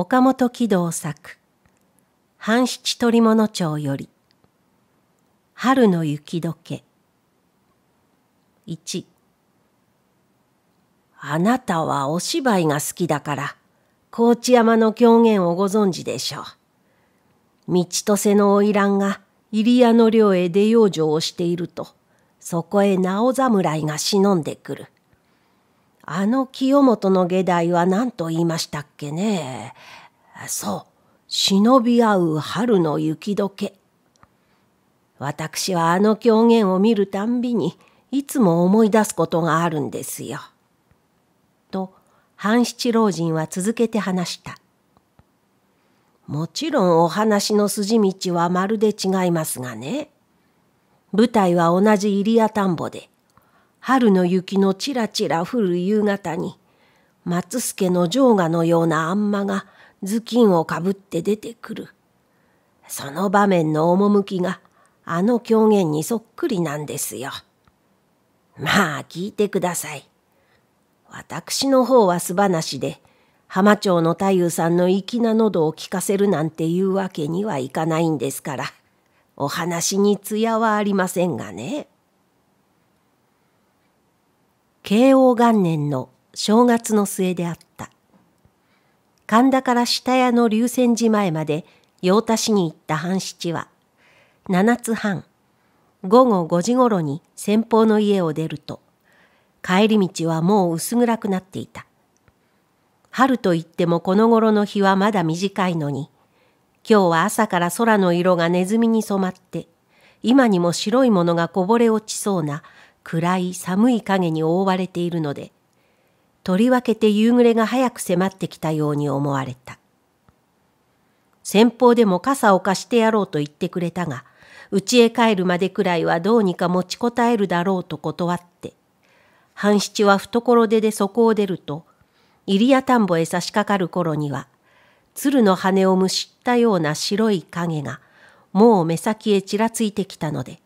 岡本喜道作半七鳥物町より春の雪解け1あなたはお芝居が好きだから高知山の狂言をご存知でしょう道と瀬の花魁が入谷の寮へ出養生をしているとそこへ直侍が忍んでくる。あの清本の下代は何と言いましたっけね。そう、忍び合う春の雪解け。私はあの狂言を見るたんびにいつも思い出すことがあるんですよ。と半七老人は続けて話した。もちろんお話の筋道はまるで違いますがね。舞台は同じ入谷田んぼで、春の雪のちらちら降る夕方に、松助の城下のようなあんまが頭巾をかぶって出てくる。その場面の趣があの狂言にそっくりなんですよ。まあ聞いてください。私の方は素話で、浜町の太夫さんの粋な喉を聞かせるなんていうわけにはいかないんですから、お話に艶はありませんがね。慶応元年の正月の末であった神田から下屋の龍泉寺前まで用田市に行った半七は7つ半午後5時ごろに先方の家を出ると帰り道はもう薄暗くなっていた春といってもこの頃の日はまだ短いのに今日は朝から空の色がネズミに染まって今にも白いものがこぼれ落ちそうな暗い寒い影に覆われているので、とりわけて夕暮れが早く迫ってきたように思われた。先方でも傘を貸してやろうと言ってくれたが、家へ帰るまでくらいはどうにか持ちこたえるだろうと断って、半七は懐手でそこを出ると、入谷田んぼへ差し掛かる頃には、鶴の羽をむしったような白い影が、もう目先へちらついてきたので、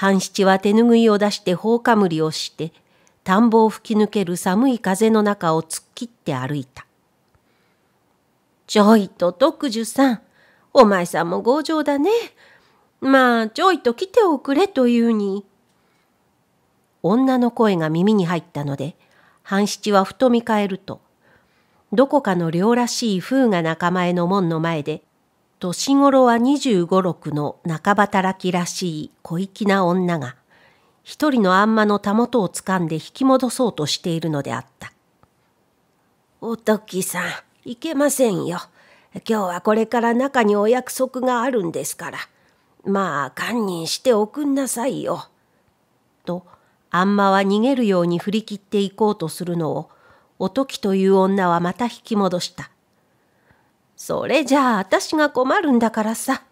半七は手ぬぐいを出して放火無りをして田んぼを吹き抜ける寒い風の中を突っ切って歩いた。ちょいと徳寿さんお前さんも強情だね。まあちょいと来ておくれというに。女の声が耳に入ったので半七はふと見返るとどこかの寮らしい風が仲間への門の前で年頃は25、6の半ばきらしい小粋な女が、一人のあんまのたもとをつかんで引き戻そうとしているのであった。おときさん、いけませんよ。今日はこれから中にお約束があるんですから。まあ、堪忍しておくんなさいよ。と、あんまは逃げるように振り切っていこうとするのを、おときという女はまた引き戻した。それじゃあ私が困るんだからさ。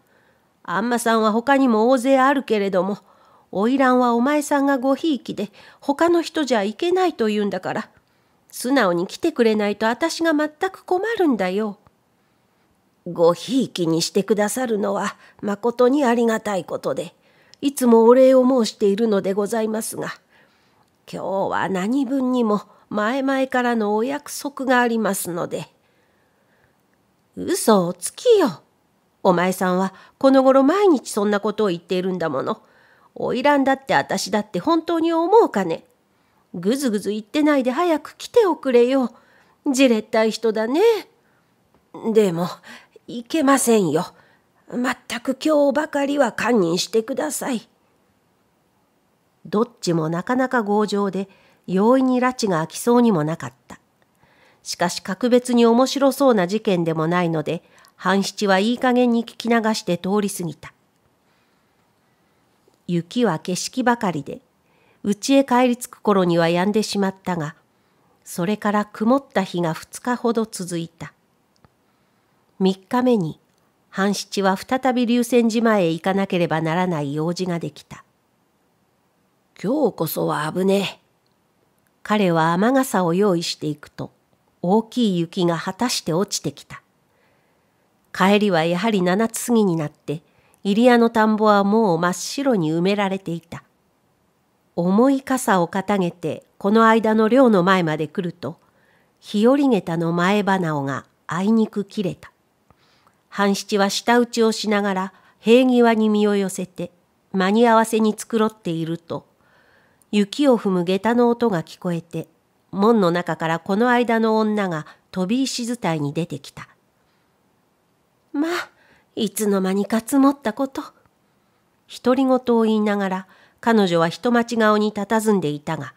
あんまさんは他にも大勢あるけれども、花魁はお前さんがごひいきで他の人じゃいけないと言うんだから、素直に来てくれないと私が全く困るんだよ。ごひいきにしてくださるのは誠にありがたいことで、いつもお礼を申しているのでございますが、今日は何分にも前々からのお約束がありますので。嘘をつきよ。お前さんはこの頃毎日そんなことを言っているんだもの。おいらんだって私だって本当に思うかね。ぐずぐず言ってないで早く来ておくれよ。じれったい人だね。でも、いけませんよ。まったく今日ばかりは堪忍してください。どっちもなかなか強情で、容易に拉致が飽きそうにもなかった。しかし格別に面白そうな事件でもないので、半七はいい加減に聞き流して通り過ぎた。雪は景色ばかりで、家へ帰り着く頃には止んでしまったが、それから曇った日が二日ほど続いた。三日目に、半七は再び龍泉寺前へ行かなければならない用事ができた。今日こそは危ねえ。彼は雨傘を用意していくと、大きい雪が果たして落ちてきた。帰りはやはり七つ過ぎになって、入谷の田んぼはもう真っ白に埋められていた。重い傘を傾げて、この間の寮の前まで来ると、日和下駄の前花をがあいにく切れた。半七は舌打ちをしながら、平際に身を寄せて、間に合わせに繕っていると、雪を踏む下駄の音が聞こえて、門の中からこの間の女が飛び石伝いに出てきた。まあ、いつの間にか積もったこと。独り言を言いながら彼女は人待ち顔に佇んでいたが、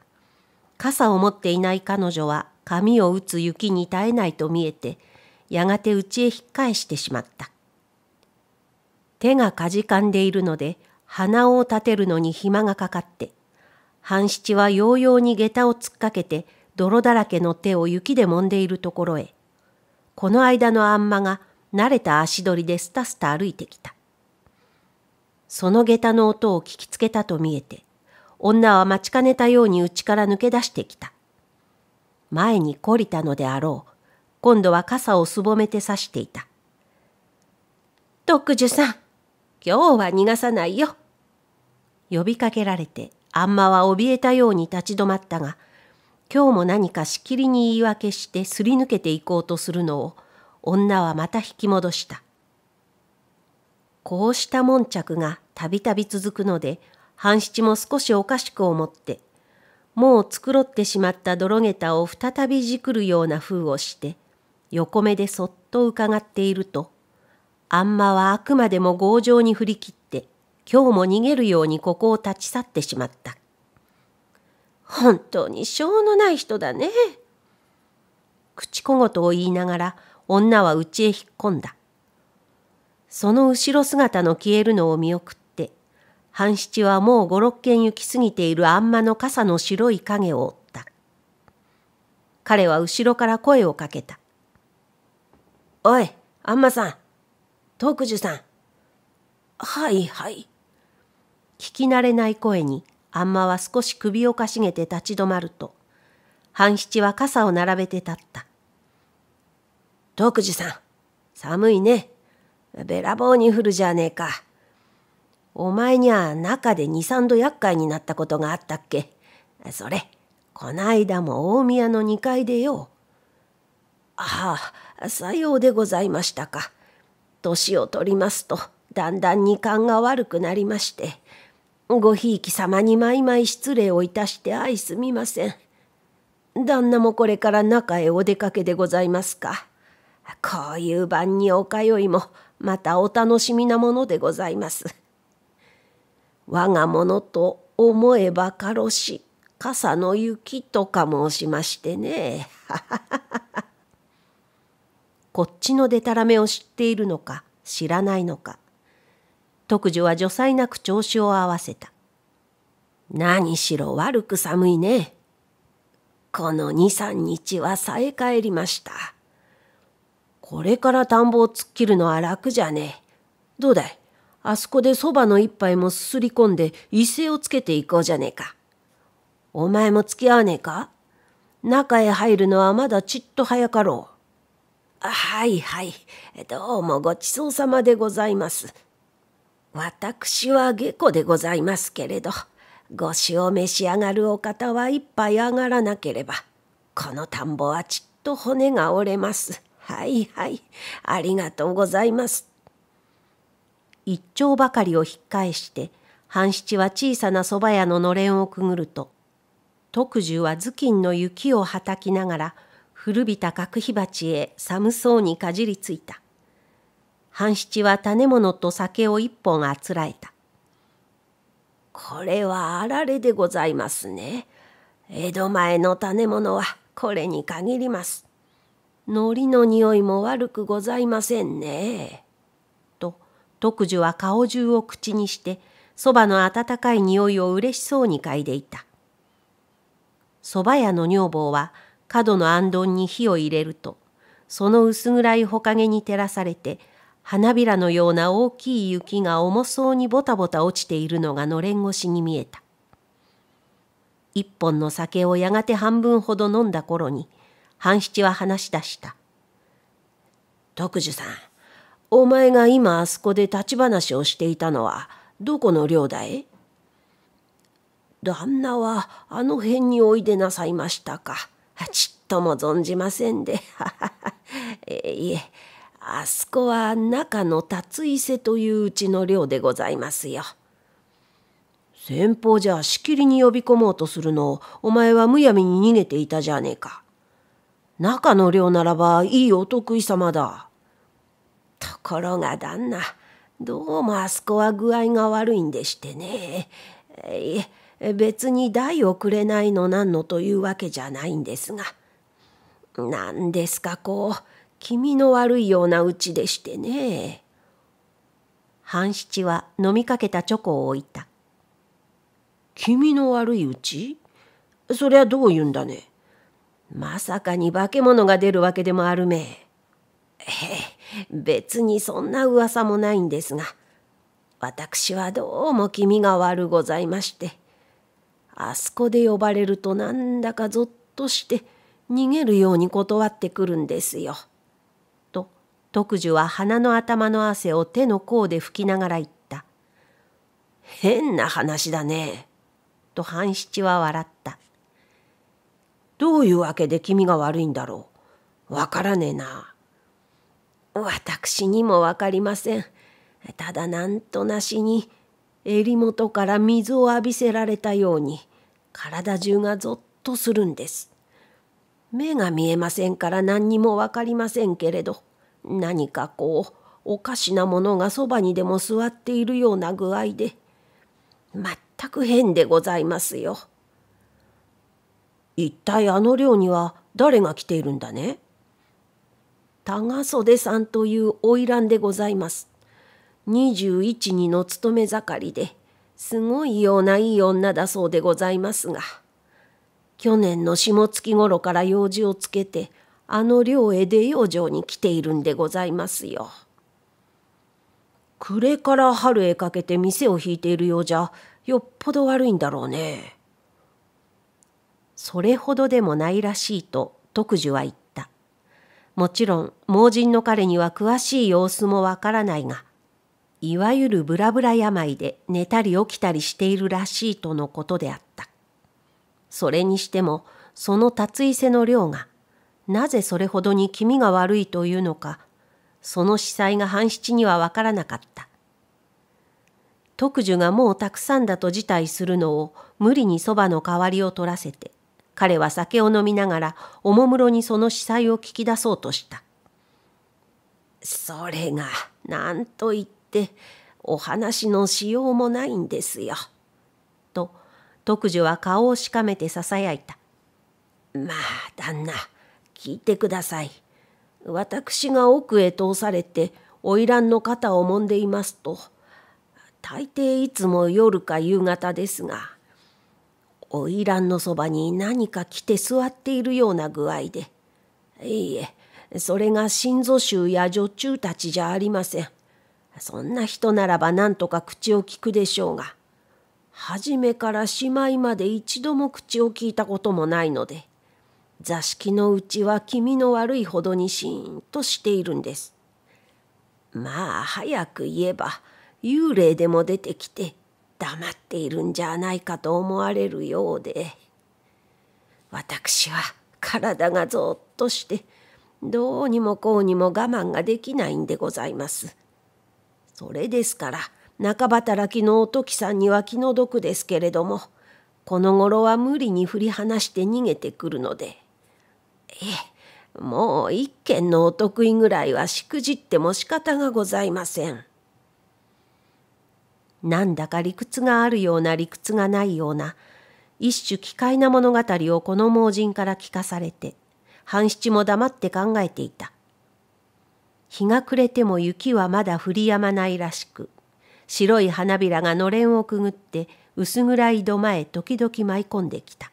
傘を持っていない彼女は髪を打つ雪に耐えないと見えて、やがて家へ引っ返してしまった。手がかじかんでいるので、鼻を立てるのに暇がかかって、半七はようように下駄を突っかけて、泥だらけの手を雪で揉んでいるところへ、この間のあんまが慣れた足取りでスタスタ歩いてきた。その下駄の音を聞きつけたと見えて、女は待ちかねたように内から抜け出してきた。前に懲りたのであろう。今度は傘をすぼめて刺していた。徳樹さん、今日は逃がさないよ。呼びかけられて、あんまは怯えたように立ち止まったが、今日も何かしきりに言い訳してすり抜けていこうとするのを女はまた引き戻した。こうした悶着がたびたび続くので半七も少しおかしく思ってもう繕ってしまった泥下駄を再びじくるような風をして横目でそっと伺っているとあんまはあくまでも強情に振り切って今日も逃げるようにここを立ち去ってしまった。本当に性のない人だね。口小言を言いながら女は家へ引っ込んだ。その後ろ姿の消えるのを見送って、半七はもう五六軒行き過ぎているあんまの傘の白い影を追った。彼は後ろから声をかけた。おい、あんまさん、徳樹さん。はいはい。聞き慣れない声にあんまは少し首をかしげて立ち止まると、半七は傘を並べて立った。徳次さん、寒いね。べらぼうに降るじゃねえか。お前には中で二三度厄介になったことがあったっけ。それ、こないだも大宮の二階でよ。ああ、さようでございましたか。年を取りますと、だんだん二冠が悪くなりまして、ごひいき様にまいまい失礼をいたして相すみません。旦那もこれから中へお出かけでございますか。こういう晩にお通いも、またお楽しみなものでございます。我が物と思えばかろし、傘の雪とか申しましてね。こっちのでたらめを知っているのか、知らないのか。特需は助才なく調子を合わせた。何しろ悪く寒いね。この二三日はさえ帰りました。これから田んぼを突っ切るのは楽じゃねえ。どうだいあそこでそばの一杯もすすり込んで威勢をつけていこうじゃねえか。お前も付き合わねえか中へ入るのはまだちっと早かろう。はいはい、どうもごちそうさまでございます。私は下戸でございますけれどご酒を召し上がるお方は一杯上がらなければこの田んぼはちっと骨が折れますはいはいありがとうございます」一丁ばかりを引っ返して半七は小さな蕎麦屋ののれんをくぐると特需は頭巾の雪をはたきながら古びた角火鉢へ寒そうにかじりついた。半七は種物と酒を一本あつらえた。これはあられでございますね。江戸前の種物はこれに限ります。海苔の匂いも悪くございませんね。と徳樹は顔中を口にしてそばの温かい匂いをうれしそうに嗅いでいた。そば屋の女房は角のあんどんに火を入れるとその薄暗いほかげに照らされて花びらのような大きい雪が重そうにぼたぼた落ちているのがのれん越しに見えた。一本の酒をやがて半分ほど飲んだ頃に、半七は話し出した。徳寿さん、お前が今あそこで立ち話をしていたのは、どこの領だい旦那はあの辺においでなさいましたか。ちっとも存じませんで。いえ、あそこは中の達伊勢といううちの寮でございますよ。先方じゃしきりに呼び込もうとするのをお前はむやみに逃げていたじゃねえか。中の寮ならばいいお得意様だ。ところが旦那、どうもあそこは具合が悪いんでしてね。いえ、別に代をくれないのなんのというわけじゃないんですが。何ですかこう。気味の悪いようなうちでしてね。半七は飲みかけたチョコを置いた。気味の悪いうちそりゃどう言うんだね。まさかに化け物が出るわけでもあるめ。ええ、別にそんな噂もないんですが、私はどうも気味が悪ございまして、あそこで呼ばれるとなんだかぞっとして逃げるように断ってくるんですよ。徳樹は鼻の頭の汗を手の甲で拭きながら言った。変な話だね。と半七は笑った。どういうわけで君が悪いんだろう。わからねえな。私にもわかりません。ただなんとなしに襟元から水を浴びせられたように体中がぞっとするんです。目が見えませんから何にもわかりませんけれど何かこうおかしなものがそばにでも座っているような具合で全く変でございますよ。一体あの寮には誰が来ているんだね賀袖さんという花魁でございます。21二の勤め盛りで、すごいようないい女だそうでございますが、去年の下月頃から用事をつけて、あの寮へ出養生に来ているんでございますよ。暮れから春へかけて店を引いているようじゃよっぽど悪いんだろうね。それほどでもないらしいと徳需は言った。もちろん盲人の彼には詳しい様子もわからないが、いわゆるブラブラ病で寝たり起きたりしているらしいとのことであった。それにしても、その達伊勢の量がなぜそれほどに気味が悪いというのか、その司祭が半七にはわからなかった。特需がもうたくさんだと辞退するのを無理にそばの代わりを取らせて、彼は酒を飲みながらおもむろにその司祭を聞き出そうとした。それが、なんと言って、お話のしようもないんですよ。と、特需は顔をしかめてささやいた。まあ、旦那。聞いてください。私が奥へ通されて花魁の肩を揉んでいますと大抵いつも夜か夕方ですが花魁のそばに何か来て座っているような具合でいいえそれが心臓臭や女中たちじゃありませんそんな人ならば何とか口を聞くでしょうが初めからしまいまで一度も口を聞いたこともないので座敷のうちは気味の悪いほどにシーンとしているんです。まあ早く言えば幽霊でも出てきて黙っているんじゃないかと思われるようで私は体がぞっとしてどうにもこうにも我慢ができないんでございます。それですから中働きのおときさんには気の毒ですけれどもこの頃は無理に振り離して逃げてくるのでええ、もう一軒のお得意ぐらいはしくじっても仕方がございません。なんだか理屈があるような理屈がないような一種奇怪な物語をこの盲人から聞かされて半七も黙って考えていた日が暮れても雪はまだ降りやまないらしく白い花びらがのれんをくぐって薄暗い土間へ時々舞い込んできた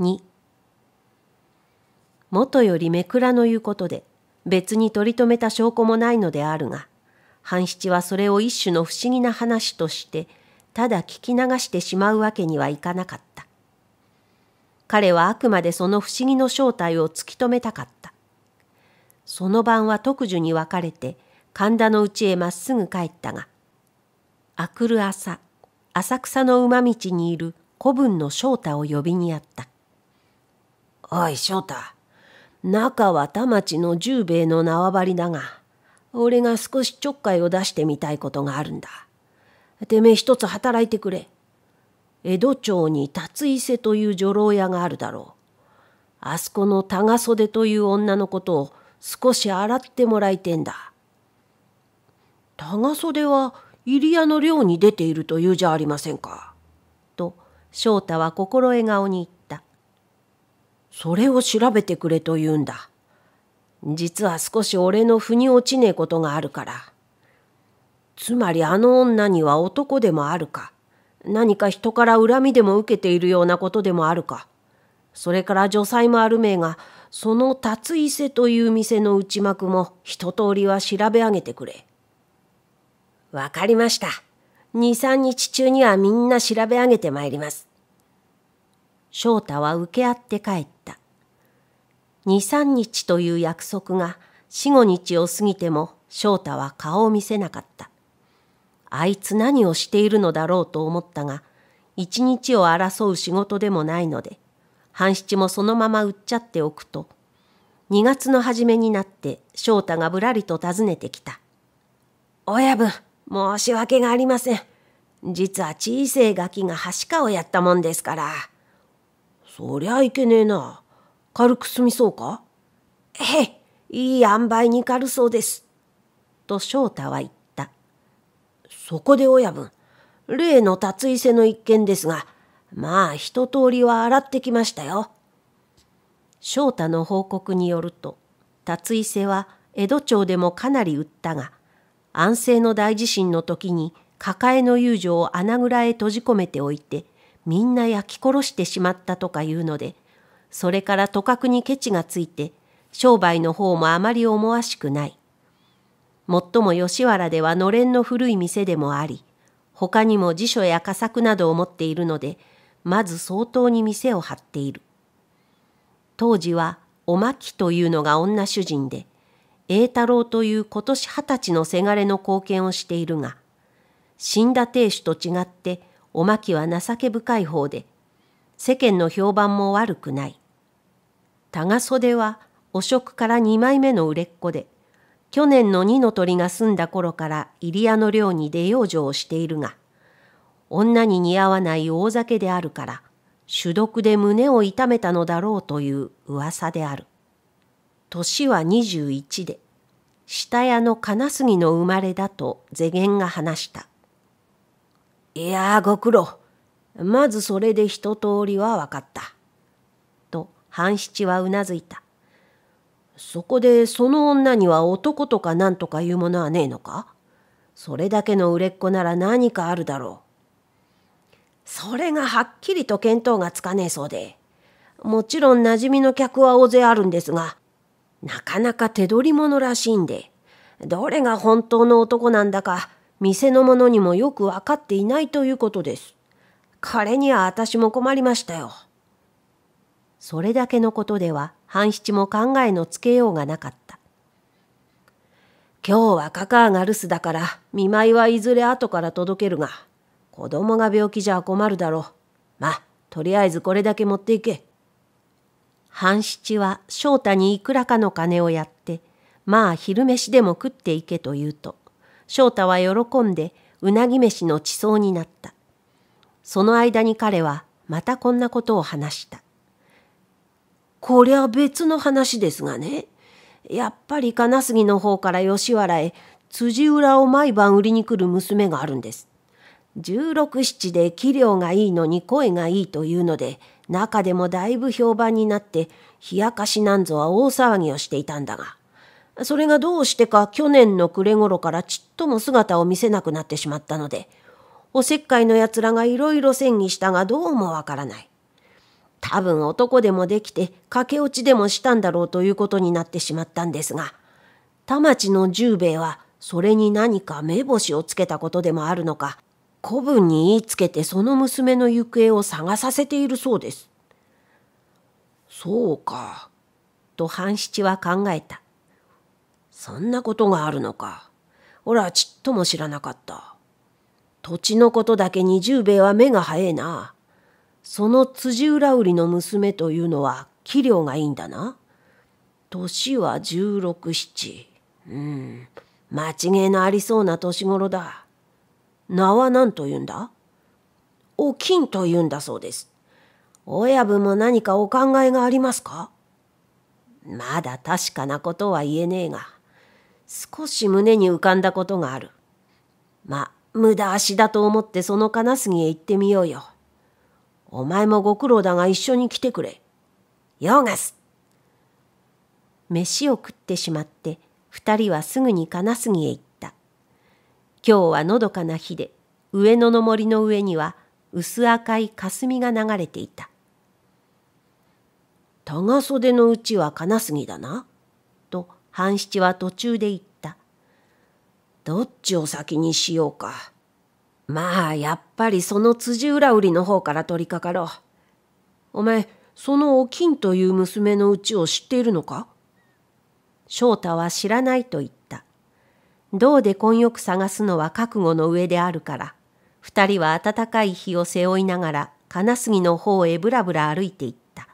2元より目倉の言うことで別に取り留めた証拠もないのであるが半七はそれを一種の不思議な話としてただ聞き流してしまうわけにはいかなかった彼はあくまでその不思議の正体を突き止めたかったその晩は特需に分かれて神田の家へまっすぐ帰ったがあくる朝浅草の馬道にいる古文の正太を呼びにやったおい翔太中は田町の十兵衛の縄張りだが俺が少しちょっかいを出してみたいことがあるんだてめえ一つ働いてくれ江戸町に達伊勢という女郎屋があるだろうあそこの高袖という女のことを少し洗ってもらいてんだ高袖は入屋の寮に出ているというじゃありませんかと翔太は心笑顔に言ったそれを調べてくれと言うんだ。実は少し俺の腑に落ちねえことがあるから。つまりあの女には男でもあるか、何か人から恨みでも受けているようなことでもあるか、それから女才もあるめえが、その達伊勢という店の内幕も一通りは調べ上げてくれ。わかりました。二三日中にはみんな調べ上げてまいります。翔太は受け合って帰った。二三日という約束が四五日を過ぎても翔太は顔を見せなかった。あいつ何をしているのだろうと思ったが、一日を争う仕事でもないので、半七もそのまま売っちゃっておくと、二月の初めになって翔太がぶらりと訪ねてきた。親分、申し訳がありません。実は小せいガキがはしかをやったもんですから。そりゃいけねえな。軽く済みそうかへえ、いい塩梅に軽そうです。と翔太は言った。そこで親分、例の達伊勢の一件ですが、まあ一通りは洗ってきましたよ。翔太の報告によると、達伊勢は江戸町でもかなり売ったが、安政の大地震の時に抱えの遊女を穴蔵へ閉じ込めておいて、みんな焼き殺してしまったとか言うので、それからとかくにケチがついて、商売の方もあまり思わしくない。もっとも吉原ではのれんの古い店でもあり、他にも辞書や佳作などを持っているので、まず相当に店を張っている。当時は、おまきというのが女主人で、栄太郎という今年二十歳のせがれの貢献をしているが、死んだ亭主と違って、おまきは情け深い方で、世間の評判も悪くない。多賀袖は汚職から二枚目の売れっ子で、去年の二の鳥が住んだ頃から入屋の寮に出養生をしているが、女に似合わない大酒であるから、主毒で胸を痛めたのだろうという噂である。年は二十一で、下屋の金杉の生まれだと世間が話した。いやあご苦労。まずそれで一通りは分かった。と半七はうなずいた。そこでその女には男とか何とかいうものはねえのかそれだけの売れっ子なら何かあるだろう。それがはっきりと見当がつかねえそうで。もちろん馴染みの客は大勢あるんですが、なかなか手取り者らしいんで、どれが本当の男なんだか店の者にもよく分かっていないということです。彼には私も困りましたよ。それだけのことでは半七も考えのつけようがなかった。今日はカカアが留守だから見舞いはいずれ後から届けるが、子供が病気じゃ困るだろう。まとりあえずこれだけ持っていけ。半七は翔太にいくらかの金をやって、まあ昼飯でも食っていけと言うと、翔太は喜んでうなぎ飯の地層になった。その間に彼はまたこんなことを話した。こりゃ別の話ですがね。やっぱり金杉の方から吉原へ辻裏を毎晩売りに来る娘があるんです。十六七で器量がいいのに声がいいというので、中でもだいぶ評判になって、冷やかしなんぞは大騒ぎをしていたんだが、それがどうしてか去年の暮れ頃からちっとも姿を見せなくなってしまったので、おせっかいの奴らがいろいろ戦議したがどうもわからない。多分男でもできて駆け落ちでもしたんだろうということになってしまったんですが、田町の十兵衛はそれに何か目星をつけたことでもあるのか、古文に言いつけてその娘の行方を探させているそうです。そうか、と半七は考えた。そんなことがあるのか。俺はちっとも知らなかった。土地のことだけ二十兵衛は目が早えな。その辻浦売りの娘というのは器量がいいんだな。年は十六七。うん。間違いのありそうな年頃だ。名は何と言うんだお金と言うんだそうです。親分も何かお考えがありますかまだ確かなことは言えねえが。少し胸に浮かんだことがある。ま、無駄足だと思ってその金杉へ行ってみようよ。お前もご苦労だが一緒に来てくれ。ヨーガス飯を食ってしまって二人はすぐに金杉へ行った。今日はのどかな日で上野の森の上には薄赤い霞が流れていた。長袖のうちは金杉だな、と半七は途中で言った。どっちを先にしようか。まあ、やっぱりその辻浦売りの方から取り掛かろう。お前、そのお金という娘のうちを知っているのか翔太は知らないと言った。どうで根よく探すのは覚悟の上であるから、二人は暖かい日を背負いながら金杉の方へぶらぶら歩いていった。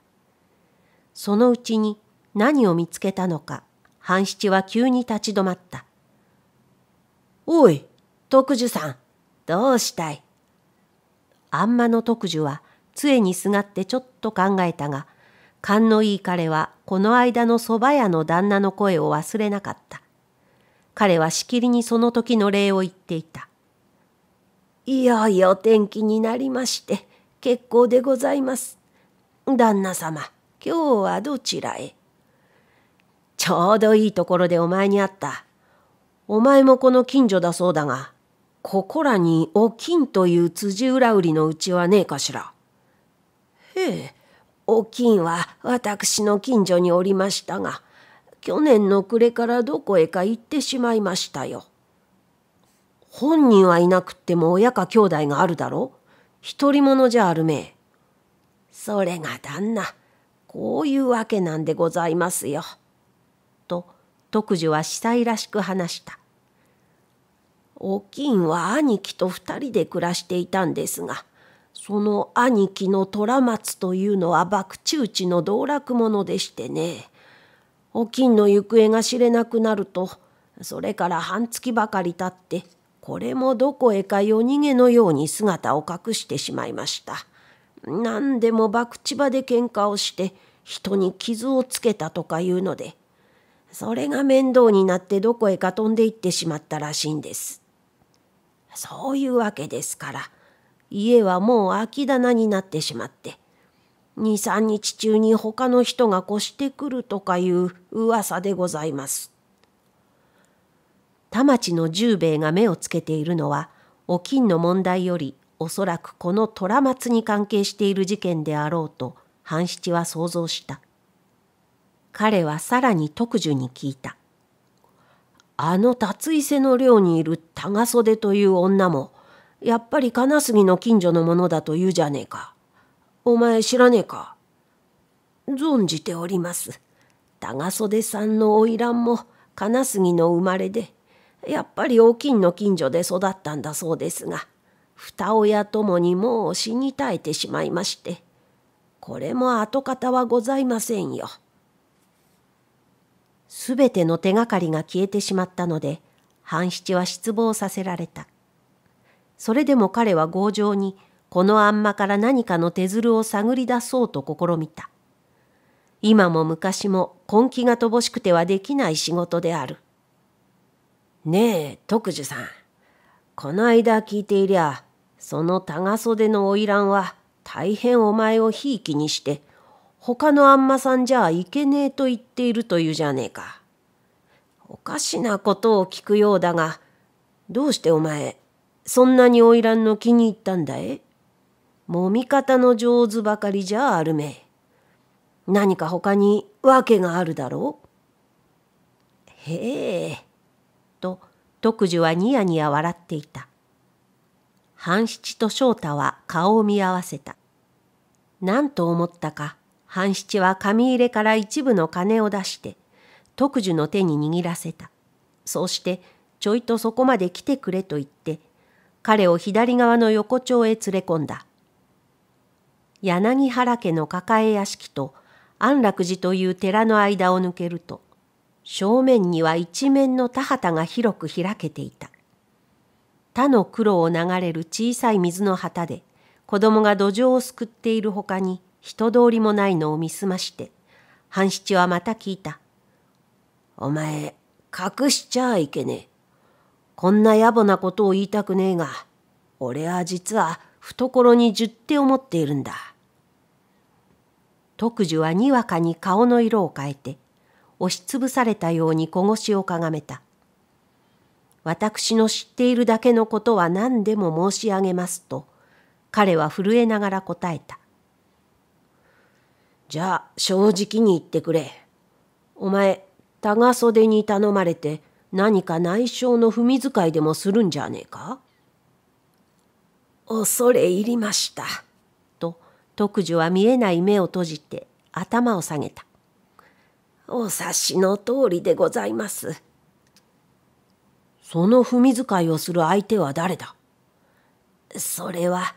そのうちに何を見つけたのか半七は急に立ち止まった。おい、徳樹さん、どうしたいあんまの徳樹は杖にすがってちょっと考えたが、勘のいい彼はこの間の蕎麦屋の旦那の声を忘れなかった。彼はしきりにその時の礼を言っていた。いよいよ天気になりまして、結構でございます。旦那様、今日はどちらへちょうどいいところでお前に会った。お前もこの近所だそうだが、ここらにお金という辻裏売りのうちはねえかしら。へえ、お金は私の近所におりましたが、去年の暮れからどこへか行ってしまいましたよ。本人はいなくっても親か兄弟があるだろ独り者じゃあるめえ。それが旦那、こういうわけなんでございますよ。特需は司祭らしく話した。お金は兄貴と二人で暮らしていたんですが、その兄貴の虎松というのは博打地の道楽者でしてね、お金の行方が知れなくなると、それから半月ばかり経って、これもどこへか夜逃げのように姿を隠してしまいました。何でも博打場で喧嘩をして、人に傷をつけたとかいうので、それが面倒になってどこへか飛んで行ってしまったらしいんです。そういうわけですから、家はもう空き棚になってしまって、二三日中に他の人が越してくるとかいう噂でございます。田町の十兵衛が目をつけているのは、お金の問題よりおそらくこの虎松に関係している事件であろうと、半七は想像した。彼はさらに特需に聞いた。あの辰伊勢の寮にいる高袖という女も、やっぱり金杉の近所のものだと言うじゃねえか。お前知らねえか。存じております。高袖さんの花魁も金杉の生まれで、やっぱりお金の近所で育ったんだそうですが、二親ともにもう死に絶えてしまいまして、これも跡形はございませんよ。すべての手がかりが消えてしまったので、半七は失望させられた。それでも彼は強情に、このあんまから何かの手鶴を探り出そうと試みた。今も昔も根気が乏しくてはできない仕事である。ねえ、徳寿さん。こないだ聞いていりゃ、その長袖の花魁は大変お前をひいきにして他のあんまさんじゃいけねえと言っているというじゃねえか。おかしなことを聞くようだが、どうしてお前、そんなに花魁の気に入ったんだい揉み方の上手ばかりじゃあるめえ。何か他に訳があるだろうへえ。と、徳寿はニヤニヤ笑っていた。半七と翔太は顔を見合わせた。なんと思ったか。半七は紙入れから一部の金を出して、特需の手に握らせた。そうして、ちょいとそこまで来てくれと言って、彼を左側の横丁へ連れ込んだ。柳原家の抱え屋敷と安楽寺という寺の間を抜けると、正面には一面の田畑が広く開けていた。他の黒を流れる小さい水の旗で、子供が土壌をすくっているほかに、人通りもないのを見すまして、半七はまた聞いた。お前、隠しちゃいけねえ。こんな野暮なことを言いたくねえが、俺は実は懐に十手を持っているんだ。徳樹はにわかに顔の色を変えて、押しつぶされたように小腰をかがめた。私の知っているだけのことは何でも申し上げますと、彼は震えながら答えた。じゃあ正直に言ってくれ。お前、ガ袖に頼まれて何か内緒の踏み遣いでもするんじゃねえか恐れ入りました。と、徳需は見えない目を閉じて頭を下げた。お察しの通りでございます。その踏み遣いをする相手は誰だそれは、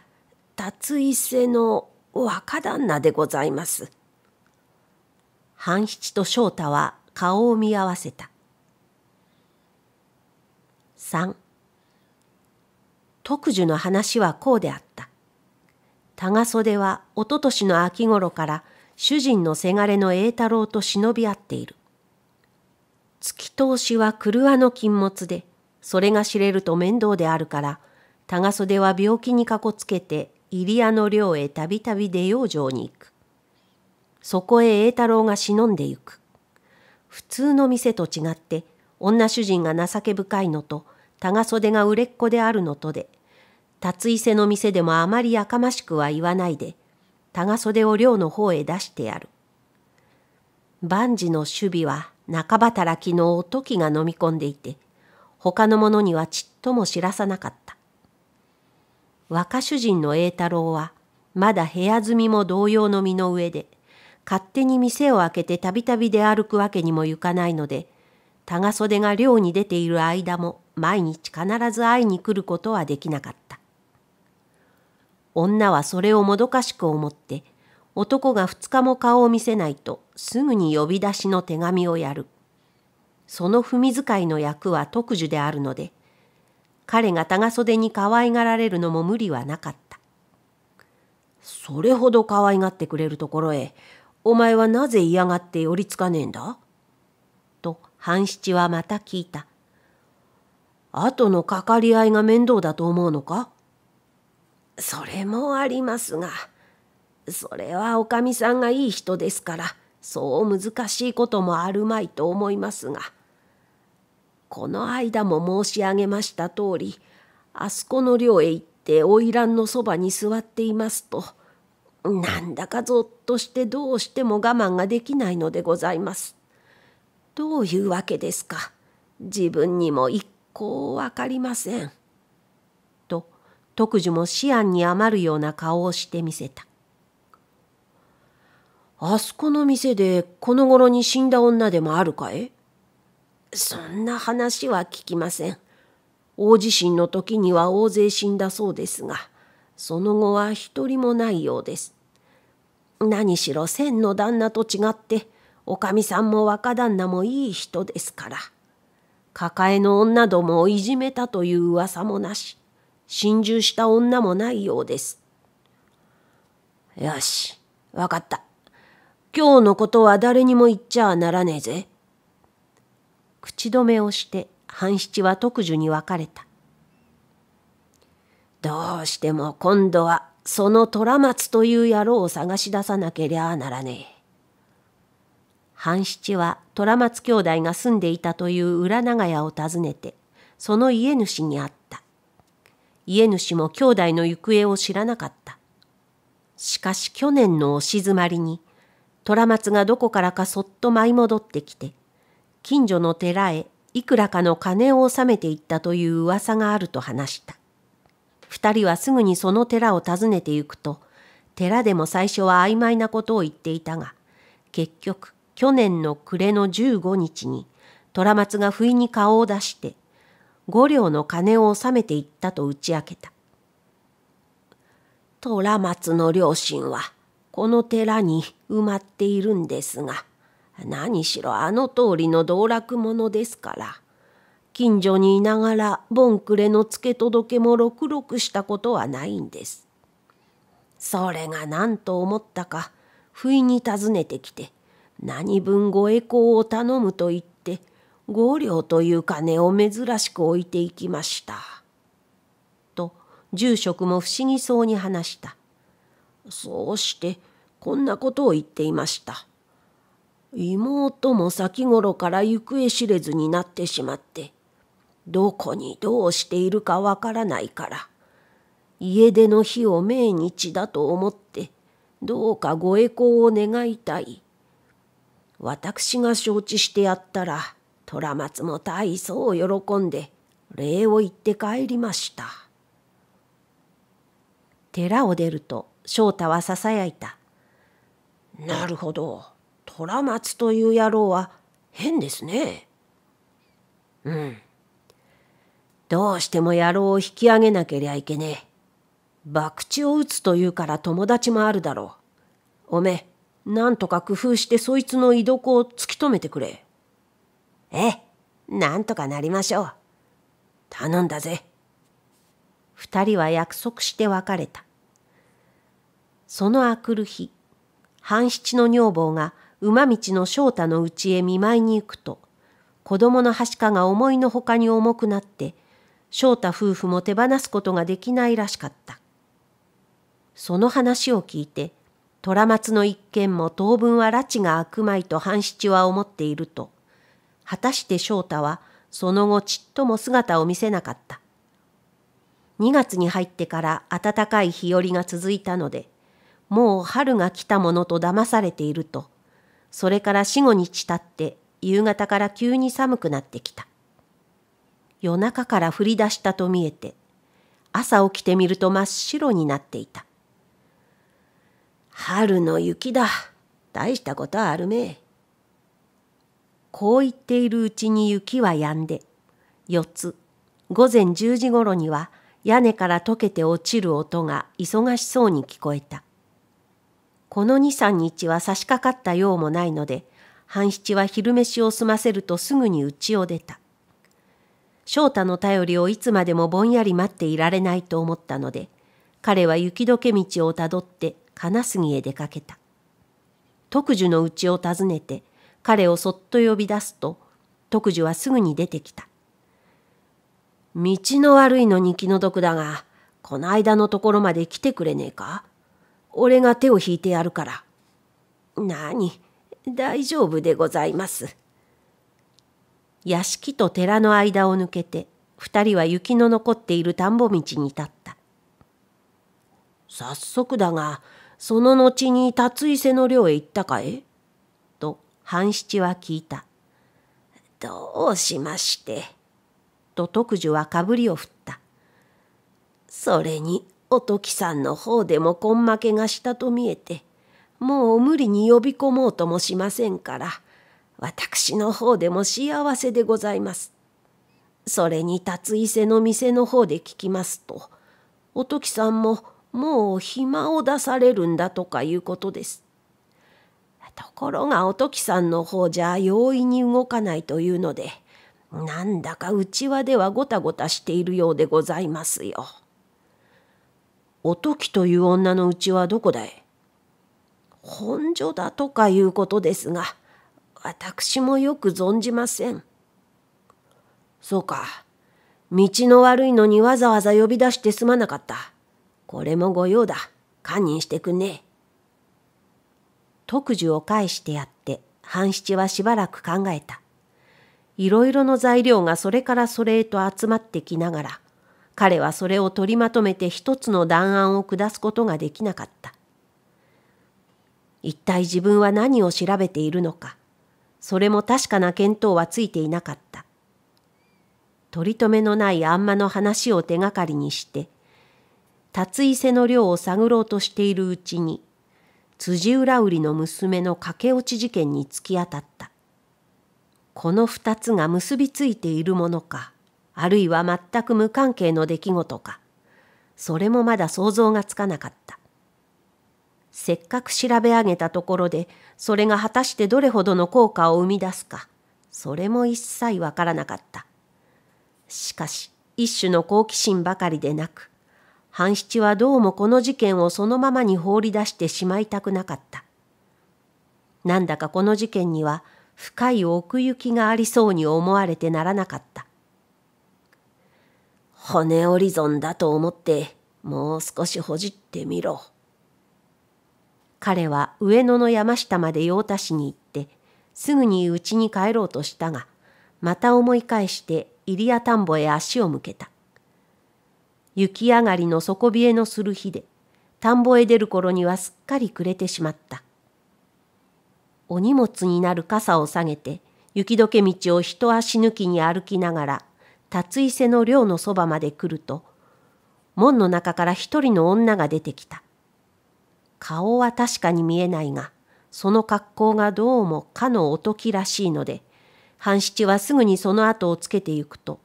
達伊勢の若旦那でございます。半七と翔太は顔を見合わせた。三、特需の話はこうであった。長袖はおととしの秋頃から主人のせがれの栄太郎と忍び合っている。月通しは狂わの禁物で、それが知れると面倒であるから、長袖は病気にかこつけて入谷の寮へたびたび出養生に行く。そこへ栄太郎が忍んでゆく。普通の店と違って、女主人が情け深いのと、長袖が売れっ子であるのとで、達伊勢の店でもあまりやかましくは言わないで、長袖を寮の方へ出してやる。万事の守備は中働きのおときが飲み込んでいて、他の者にはちっとも知らさなかった。若主人の栄太郎は、まだ部屋住みも同様の身の上で、勝手に店を開けてたびたび出歩くわけにもいかないので、長袖が寮に出ている間も毎日必ず会いに来ることはできなかった。女はそれをもどかしく思って、男が2日も顔を見せないとすぐに呼び出しの手紙をやる。その踏み遣いの役は特殊であるので、彼が長袖に可愛がられるのも無理はなかった。それほど可愛がってくれるところへ、お前はなぜ嫌がって寄りつかねえんだと半七はまた聞いた。後のかかり合いが面倒だと思うのかそれもありますが、それはおかみさんがいい人ですから、そう難しいこともあるまいと思いますが、この間も申し上げました通り、あそこの寮へ行って花魁のそばに座っていますと、なんだかぞっとしてどうしても我慢ができないのでございます。どういうわけですか自分にも一向わかりません。と特殊も思案に余るような顔をしてみせた。あそこの店でこの頃に死んだ女でもあるかえそんな話は聞きません。大地震の時には大勢死んだそうですが。その後は一人もないようです。何しろ千の旦那と違って、おかみさんも若旦那もいい人ですから。抱えの女どもをいじめたという噂もなし、心中した女もないようです。よし、わかった。今日のことは誰にも言っちゃならねえぜ。口止めをして、半七は特殊に分かれた。どうしても今度はその虎松という野郎を探し出さなけりゃならねえ。半七は虎松兄弟が住んでいたという裏長屋を訪ねて、その家主に会った。家主も兄弟の行方を知らなかった。しかし去年の押し詰まりに、虎松がどこからかそっと舞い戻ってきて、近所の寺へいくらかの金を納めていったという噂があると話した。二人はすぐにその寺を訪ねてゆくと、寺でも最初は曖昧なことを言っていたが、結局、去年の暮れの十五日に、虎松が不意に顔を出して、五両の金を納めていったと打ち明けた。虎松の両親は、この寺に埋まっているんですが、何しろあの通りの道楽者ですから、近所にいながらボンクレの付け届けもろくろくしたことはないんです。それが何と思ったか不意に訪ねてきて何分ご栄光を頼むと言って五両という金を珍しく置いていきました。と住職も不思議そうに話した。そうしてこんなことを言っていました。妹も先頃から行方知れずになってしまってどこにどうしているかわからないから、家出の日を命日だと思って、どうかご栄光を願いたい。私が承知してやったら、虎松も大層喜んで、礼を言って帰りました。寺を出ると、翔太はささやいた。なるほど。虎松という野郎は変ですね。うん。どうしても野郎を引き上げなけりゃいけねえ。博打を打つというから友達もあるだろう。おめえ、なんとか工夫してそいつの居床を突き止めてくれ。ええ、なんとかなりましょう。頼んだぜ。二人は約束して別れた。そのあくる日、半七の女房が馬道の翔太の家へ見舞いに行くと、子供のはしかが思いのほかに重くなって、翔太夫婦も手放すことができないらしかった。その話を聞いて、虎松の一件も当分は拉致が悪まいと半七は思っていると、果たして翔太はその後ちっとも姿を見せなかった。2月に入ってから暖かい日和が続いたので、もう春が来たものと騙されていると、それから四五日経って夕方から急に寒くなってきた。夜中から降り出したと見えて、朝起きてみると真っ白になっていた。春の雪だ。大したことはあるめえ。こう言っているうちに雪は止んで、四つ、午前十時ごろには屋根から溶けて落ちる音が忙しそうに聞こえた。この二三日は差し掛かったようもないので、半七は昼飯を済ませるとすぐに家を出た。翔太の頼りをいつまでもぼんやり待っていられないと思ったので、彼は雪解け道をたどって金杉へ出かけた。徳樹の家を訪ねて、彼をそっと呼び出すと、徳樹はすぐに出てきた。道の悪いのに気の毒だが、この間のところまで来てくれねえか俺が手を引いてやるから。なに、大丈夫でございます。屋敷と寺の間を抜けて二人は雪の残っている田んぼ道に立った早速だがその後に辰伊勢の寮へ行ったかえと半七は聞いたどうしましてと徳需はかぶりを振ったそれにおときさんの方でも根負けがしたと見えてもう無理に呼び込もうともしませんから私の方でも幸せでございます。それに達伊勢の店の方で聞きますと、おときさんももう暇を出されるんだとかいうことです。ところがおときさんの方じゃ容易に動かないというので、なんだかうちわではごたごたしているようでございますよ。おときという女のうちはどこだい本所だとかいうことですが、私もよく存じません。そうか。道の悪いのにわざわざ呼び出してすまなかった。これも御用だ。堪忍してくんねえ。特需を返してやって、半七はしばらく考えた。いろいろの材料がそれからそれへと集まってきながら、彼はそれを取りまとめて一つの弾案を下すことができなかった。一体自分は何を調べているのか。それも確かな見当はついていなかった。取り留めのないあんまの話を手がかりにして、立伊勢の量を探ろうとしているうちに、辻浦売りの娘の駆け落ち事件に突き当たった。この二つが結びついているものか、あるいは全く無関係の出来事か、それもまだ想像がつかなかった。せっかく調べ上げたところでそれが果たしてどれほどの効果を生み出すかそれも一切わからなかったしかし一種の好奇心ばかりでなく半七はどうもこの事件をそのままに放り出してしまいたくなかったなんだかこの事件には深い奥行きがありそうに思われてならなかった骨折り損だと思ってもう少しほじってみろ。彼は上野の山下まで用田市に行ってすぐに家に帰ろうとしたがまた思い返して入谷田んぼへ足を向けた雪上がりの底冷えのする日で田んぼへ出る頃にはすっかり暮れてしまったお荷物になる傘を下げて雪解け道を一足抜きに歩きながら立伊勢の寮のそばまで来ると門の中から一人の女が出てきた顔は確かに見えないが、その格好がどうもかのおときらしいので、半七はすぐにその後をつけてゆくと、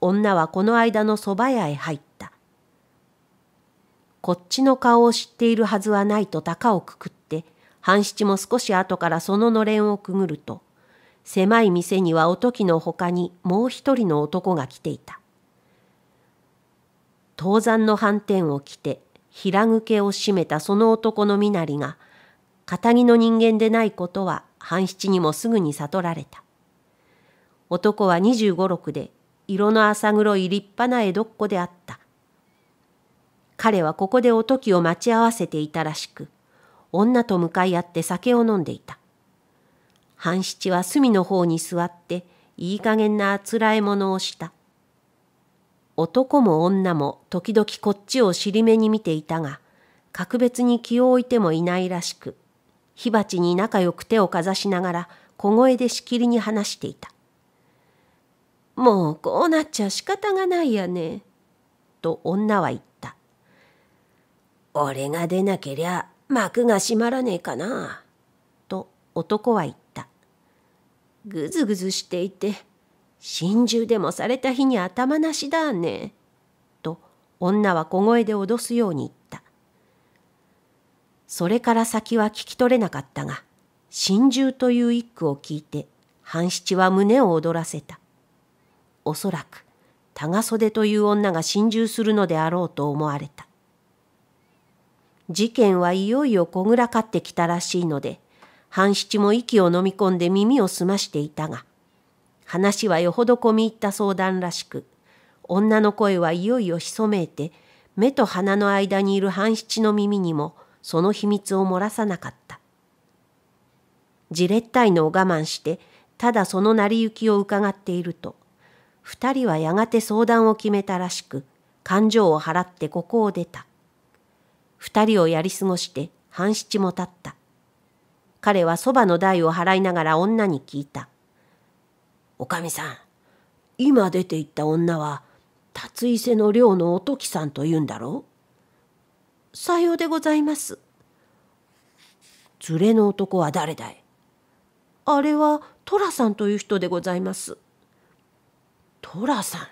女はこの間の蕎麦屋へ入った。こっちの顔を知っているはずはないと高をくくって、半七も少し後からそののれんをくぐると、狭い店にはおときのほかにもう一人の男が来ていた。東山の斑点を着て平抜けを締めたその男の身なりが、堅気の人間でないことは半七にもすぐに悟られた。男は25、6で、色の浅黒い立派な江戸っ子であった。彼はここでお時を待ち合わせていたらしく、女と向かい合って酒を飲んでいた。半七は隅の方に座って、いい加減なあつらえ物をした。男も女も時々こっちを尻目に見ていたが、格別に気を置いてもいないらしく、火鉢に仲良く手をかざしながら小声でしきりに話していた。もうこうなっちゃ仕方がないやね。と女は言った。俺が出なけりゃ幕が閉まらねえかな。と男は言った。ぐずぐずしていて心中でもされた日に頭なしだね。と女は小声で脅すように言った。それから先は聞き取れなかったが、心中という一句を聞いて、半七は胸を躍らせた。おそらく、賀袖という女が心中するのであろうと思われた。事件はいよいよ小倉かってきたらしいので、半七も息を飲み込んで耳を澄ましていたが、話はよほど込み入った相談らしく、女の声はいよいよ潜めいて、目と鼻の間にいる半七の耳にもその秘密を漏らさなかった。じれったいのを我慢して、ただその成り行きを伺っていると、二人はやがて相談を決めたらしく、感情を払ってここを出た。二人をやり過ごして、半七も立った。彼はそばの台を払いながら女に聞いた。おかみさん今出て行った女は辰伊勢の寮のおときさんと言うんだろうさようでございます連れの男は誰だいあれは寅さんという人でございます寅さん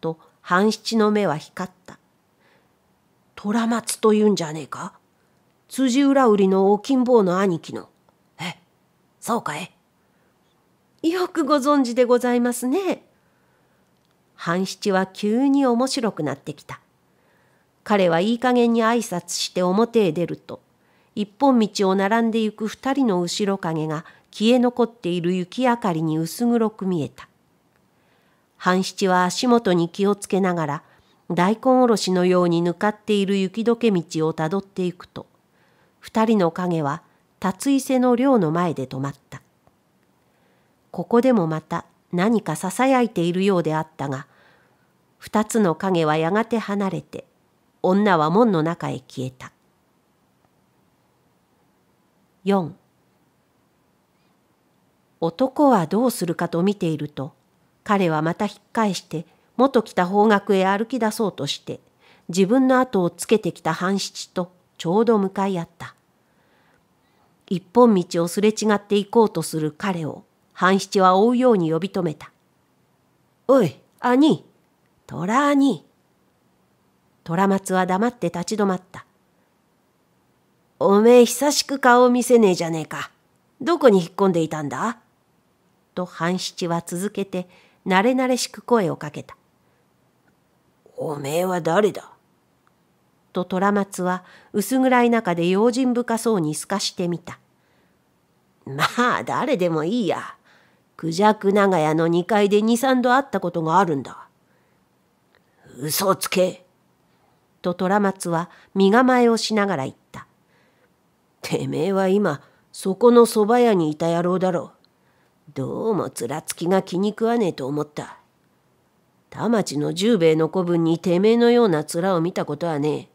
と半七の目は光った虎松というんじゃねえか辻浦売りのお金坊の兄貴のえそうかえよくご存知でございますね。半七は急に面白くなってきた。彼はいい加減に挨拶して表へ出ると、一本道を並んでゆく二人の後ろ影が消え残っている雪明かりに薄黒く見えた。半七は足元に気をつけながら、大根おろしのようにぬかっている雪解け道をたどっていくと、二人の影は、達伊勢の寮の前で止まった。ここでもまた何かささやいているようであったが2つの影はやがて離れて女は門の中へ消えた4男はどうするかと見ていると彼はまた引っ返して元来た方角へ歩き出そうとして自分の後をつけてきた半七とちょうど向かい合った一本道をすれ違っていこうとする彼を半七は追うように呼び止めた。おい、兄、虎兄。虎松は黙って立ち止まった。おめえ久しく顔を見せねえじゃねえか。どこに引っ込んでいたんだと半七は続けて、慣れ慣れしく声をかけた。おめえは誰だと虎松は薄暗い中で用心深そうに透かしてみた。まあ誰でもいいや。クジャク長屋の2階で2、3度会ったことがあるんだ。嘘つけ。と虎松は身構えをしながら言った。てめえは今、そこの蕎麦屋にいた野郎だろう。どうもつらつきが気に食わねえと思った。田町の十兵衛の子分にてめえのような面を見たことはね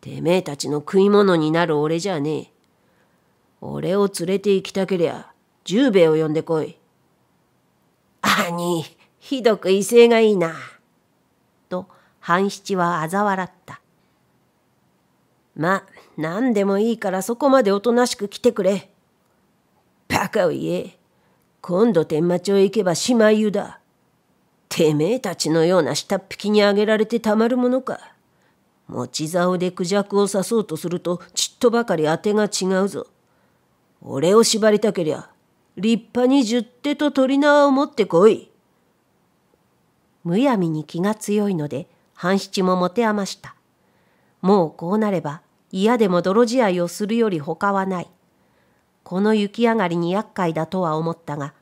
え。てめえたちの食い物になる俺じゃねえ。俺を連れて行きたけりゃ、十兵衛を呼んでこい。兄、ひどく威勢がいいな。と半七は嘲笑った。ま、何でもいいからそこまでおとなしく来てくれ。バカを言え。今度天満町へ行けばしまゆだ。てめえたちのような下っ引きにあげられてたまるものか。持ち竿でクジャクを刺そうとするとちっとばかり当てが違うぞ。俺を縛りたけりゃ立派に十手と鳥縄を持ってこい。むやみに気が強いので半七も持て余した。もうこうなれば嫌でも泥仕合をするより他はない。この雪上がりに厄介だとは思ったが、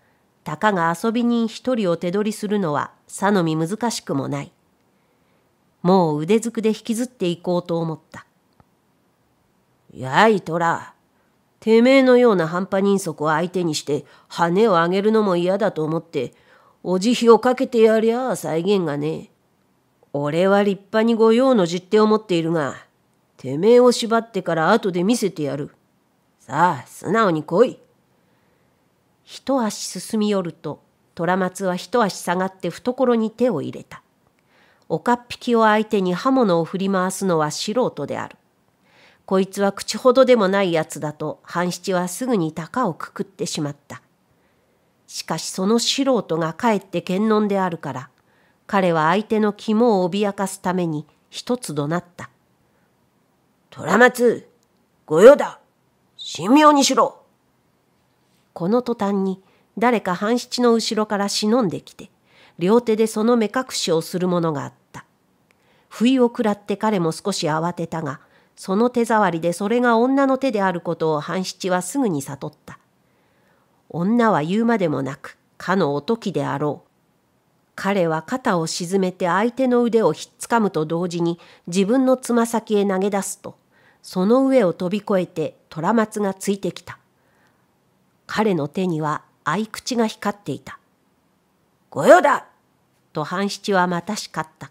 たかが遊び人一人を手取りするのはさのみ難しくもない。もう腕ずくで引きずっていこうと思った。やい、虎。てめえのような半端人足を相手にして羽を上げるのも嫌だと思ってお慈悲をかけてやりゃあ再現がねえ。俺は立派に御用の実手を持っているがてめえを縛ってから後で見せてやる。さあ素直に来い。一足進み寄ると虎松は一足下がって懐に手を入れた。岡っ引きを相手に刃物を振り回すのは素人である。こいつは口ほどでもないやつだと半七はすぐに鷹をくくってしまった。しかしその素人がかえって剣能であるから、彼は相手の肝を脅かすために一つ怒鳴った。虎松、御用だ神妙にしろこの途端に誰か半七の後ろから忍んできて、両手でその目隠しをするものがあった。不意を食らって彼も少し慌てたが、その手触りでそれが女の手であることを半七はすぐに悟った。女は言うまでもなく、かのおときであろう。彼は肩を沈めて相手の腕をひっつかむと同時に自分のつま先へ投げ出すと、その上を飛び越えて虎松がついてきた。彼の手には合口が光っていた。御用だと半七はまた叱った。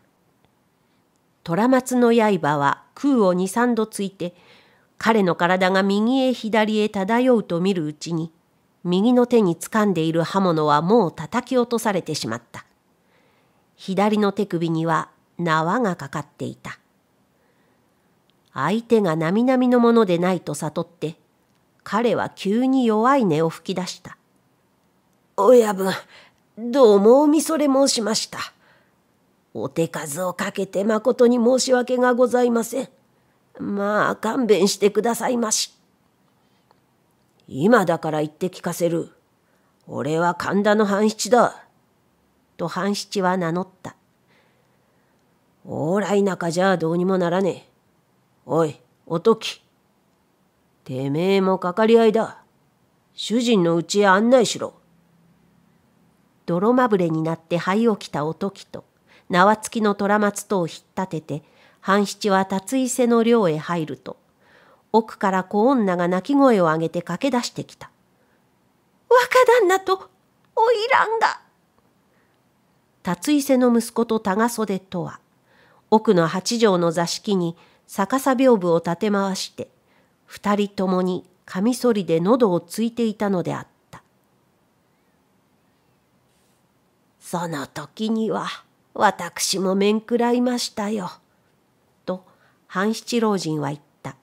虎松の刃は空を二三度ついて、彼の体が右へ左へ漂うと見るうちに、右の手に掴んでいる刃物はもう叩き落とされてしまった。左の手首には縄がかかっていた。相手が並々のものでないと悟って、彼は急に弱い根を吹き出した。親分、どうもおみそれ申しました。お手数をかけて誠に申し訳がございません。まあ勘弁してくださいまし。今だから言って聞かせる。俺は神田の半七だ。と半七は名乗った。往来中じゃどうにもならねえ。おい、おとき。てめえもかかり合いだ。主人のうちへ案内しろ。泥まぶれになって灰を着たおときと縄付きの虎松とを引っ立てて半七は辰伊勢の寮へ入ると奥から子女が泣き声を上げて駆け出してきた若旦那とおいらんが達伊勢の息子と高袖とは奥の八畳の座敷に逆さ屏風を立て回して二人ともにカミソリで喉をついていたのであったその時には私も面食らいましたよ。と半七老人は言った。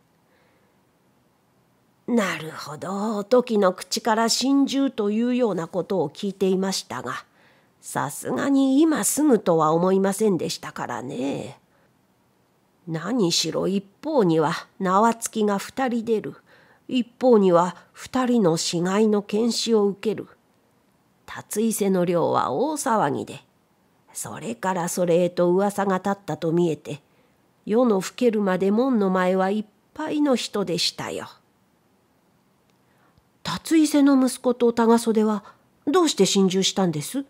なるほど、時の口から心中というようなことを聞いていましたが、さすがに今すぐとは思いませんでしたからね。何しろ一方には縄付きが二人出る。一方には二人の死骸の検視を受ける。辰伊勢の寮は大騒ぎでそれからそれへと噂が立ったと見えて夜の更けるまで門の前はいっぱいの人でしたよ。辰伊勢の息子と高袖はどうして心中したんです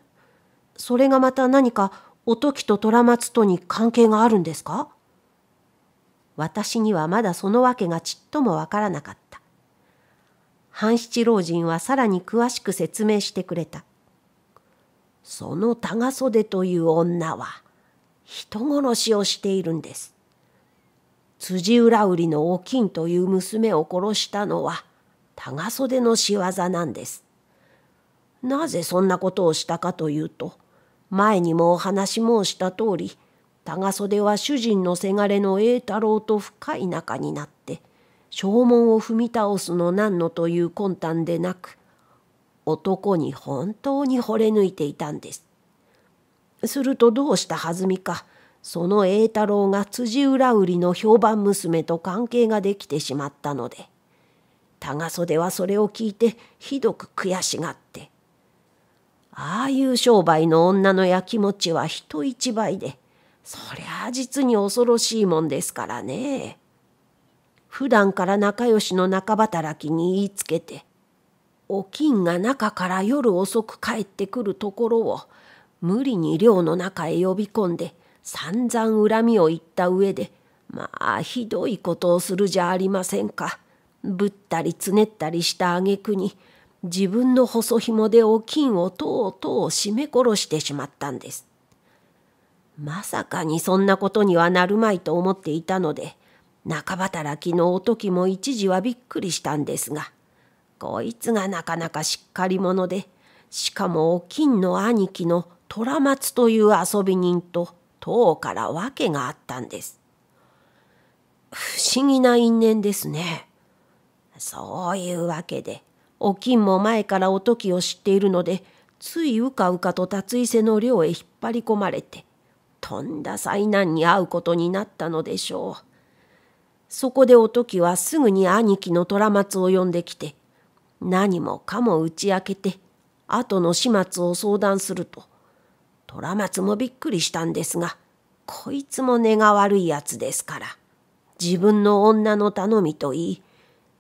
それがまた何かおときと虎松とに関係があるんですか私にはまだそのわけがちっともわからなかった。半七老人はさらに詳しく説明してくれた。その長袖という女は人殺しをしているんです。辻浦売りのお金という娘を殺したのは長袖の仕業なんです。なぜそんなことをしたかというと、前にもお話申した通り、長袖は主人のせがれの栄太郎と深い仲になって、正門を踏み倒すの何のという魂胆でなく、男に本当に惚れ抜いていたんです。するとどうしたはずみか、その栄太郎が辻浦売りの評判娘と関係ができてしまったので、賀袖はそれを聞いてひどく悔しがって、ああいう商売の女のやきもちは人一倍で、そりゃあ実に恐ろしいもんですからね。普段から仲良しの仲働きに言いつけて、お金が中から夜遅く帰ってくるところを無理に寮の中へ呼び込んで散々恨みを言った上でまあひどいことをするじゃありませんかぶったりつねったりした挙句に自分の細紐でお金をとうとう絞め殺してしまったんですまさかにそんなことにはなるまいと思っていたので中働きのおときも一時はびっくりしたんですが。こいつがなかなかしっかり者でしかもお金の兄貴の虎松という遊び人と唐から訳があったんです。不思議な因縁ですね。そういうわけでお金も前からおときを知っているのでついうかうかと達伊勢の寮へ引っ張り込まれてとんだ災難に遭うことになったのでしょう。そこでおときはすぐに兄貴の虎松を呼んできて何もかも打ち明けて後の始末を相談すると虎松もびっくりしたんですがこいつも根が悪いやつですから自分の女の頼みといい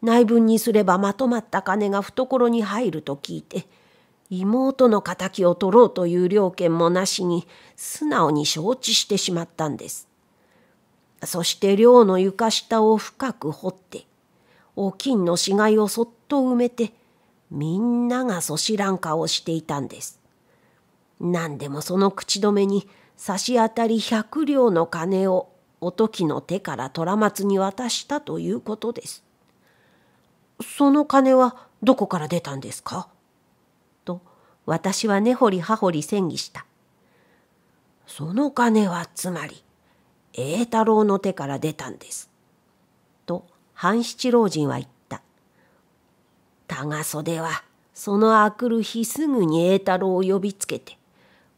内分にすればまとまった金が懐に入ると聞いて妹の仇を取ろうという了見もなしに素直に承知してしまったんです。そして寮の床下を深く掘ってお金の死骸をそっと埋めてみんながそしらん顔をしていたんです。何でもその口止めに差し当たり百両の金をおときの手から虎松に渡したということです。その金はどこから出たんですかと私は根掘り葉掘り詮議した。その金はつまり栄太郎の手から出たんです。半七老人は言った。長袖は、そのあくる日すぐに栄太郎を呼びつけて、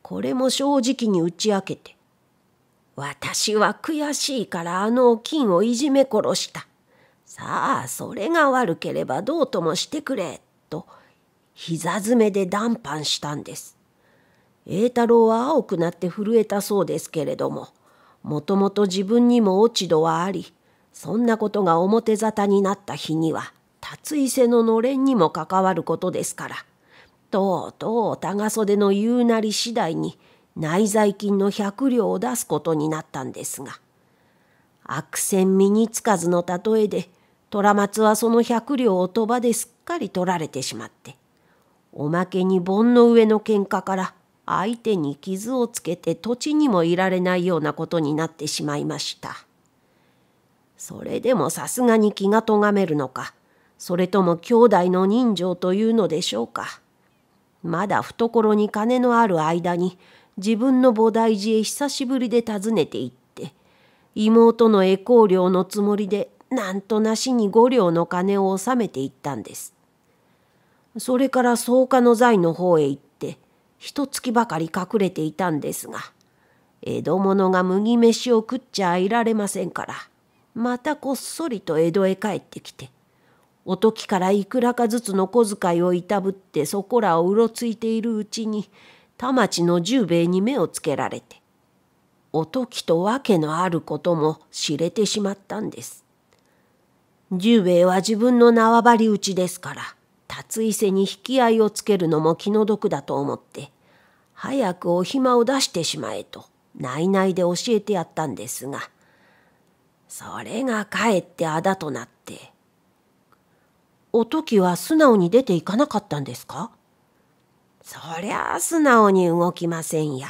これも正直に打ち明けて、私は悔しいからあの金をいじめ殺した。さあ、それが悪ければどうともしてくれ、と、膝詰めで談判したんです。栄太郎は青くなって震えたそうですけれども、もともと自分にも落ち度はあり、そんなことが表沙汰になった日には辰伊勢ののれんにも関わることですからとうとう高袖の言うなり次第に内在金の百両を出すことになったんですが悪戦身につかずの例えで虎松はその百両を鳥羽ですっかり取られてしまっておまけに盆の上の喧嘩から相手に傷をつけて土地にもいられないようなことになってしまいました。それでもさすがに気がとがめるのか、それとも兄弟の人情というのでしょうか。まだ懐に金のある間に、自分の菩提寺へ久しぶりで訪ねて行って、妹の栄光料のつもりで、なんとなしに五両の金を納めていったんです。それから草加の財の方へ行って、一月ばかり隠れていたんですが、江戸者が麦飯を食っちゃいられませんから、またこっそりと江戸へ帰ってきておときからいくらかずつの小遣いをいたぶってそこらをうろついているうちに田町の十兵衛に目をつけられておときと訳のあることも知れてしまったんです。十兵衛は自分の縄張り打ちですから辰伊勢に引き合いをつけるのも気の毒だと思って早くお暇を出してしまえと内々で教えてやったんですが。それがかえってあだとなって。おときは素直に出ていかなかったんですかそりゃあ素直に動きませんや。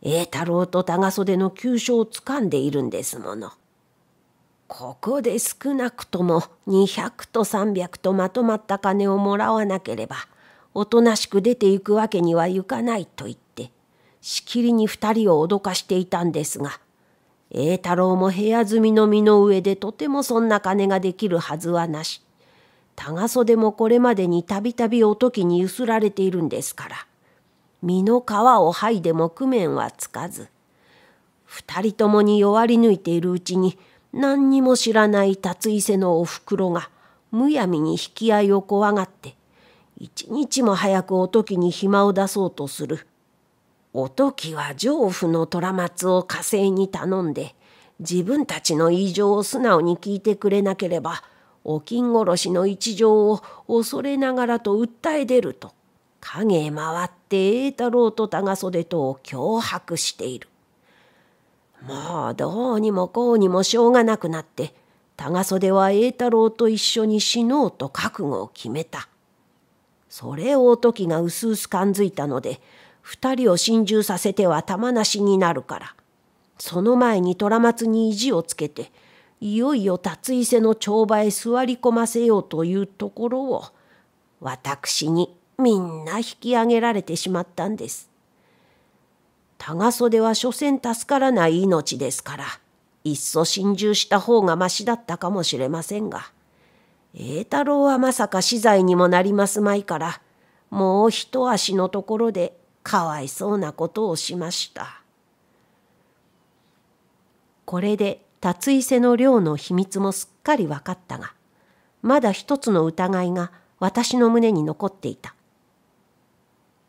栄太郎と長袖の急所をつかんでいるんですもの。ここで少なくとも200と300とまとまった金をもらわなければ、おとなしく出ていくわけにはいかないと言って、しきりに2人を脅かしていたんですが、栄太郎も部屋住みの身の上でとてもそんな金ができるはずはなし。長袖もこれまでにたびたびおときにゆすられているんですから。身の皮を剥いでも工面はつかず。二人ともに弱り抜いているうちに、何にも知らない達伊勢のおふくろが、むやみに引き合いを怖がって、一日も早くおときに暇を出そうとする。お時は丈夫の虎松を火星に頼んで自分たちの異常を素直に聞いてくれなければお金殺しの一情を恐れながらと訴え出ると影へ回って栄太郎と高袖とを脅迫している。もうどうにもこうにもしょうがなくなって高袖は栄太郎と一緒に死のうと覚悟を決めた。それをお時が薄々感づいたので二人を心中させては玉なしになるから。その前に虎松に意地をつけて、いよいよ達伊勢の帳場へ座り込ませようというところを、私にみんな引き上げられてしまったんです。タガソでは所詮助からない命ですから、いっそ心中した方がましだったかもしれませんが、栄太郎はまさか死罪にもなりますまいから、もう一足のところでかわいそうなことをしました。これで達伊勢の寮の秘密もすっかりわかったが、まだ一つの疑いが私の胸に残っていた。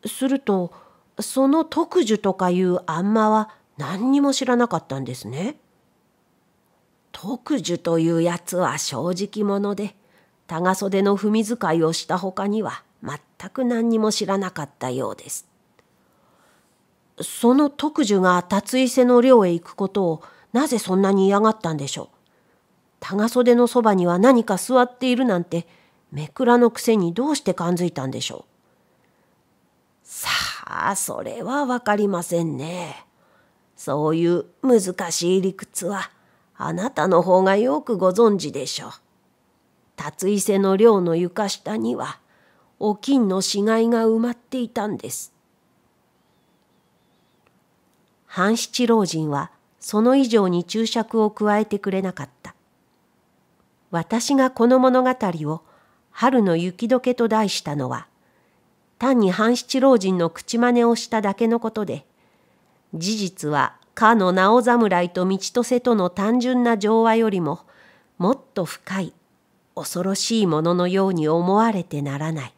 すると、その特需とかいうあんまは何にも知らなかったんですね。特需というやつは正直者で、長袖の踏み遣いをした他には全く何にも知らなかったようです。その特需が達伊勢の寮へ行くことをなぜそんなに嫌がったんでしょう。長袖のそばには何か座っているなんて、めくらのくせにどうして感づいたんでしょう。さあ、それはわかりませんね。そういう難しい理屈は、あなたの方がよくご存知でしょう。達伊勢の寮の床下には、お金の死骸が埋まっていたんです。半七老人はその以上に注釈を加えてくれなかった。私がこの物語を春の雪解けと題したのは、単に半七老人の口真似をしただけのことで、事実はかの直侍と道と瀬との単純な情話よりも、もっと深い、恐ろしいもののように思われてならない。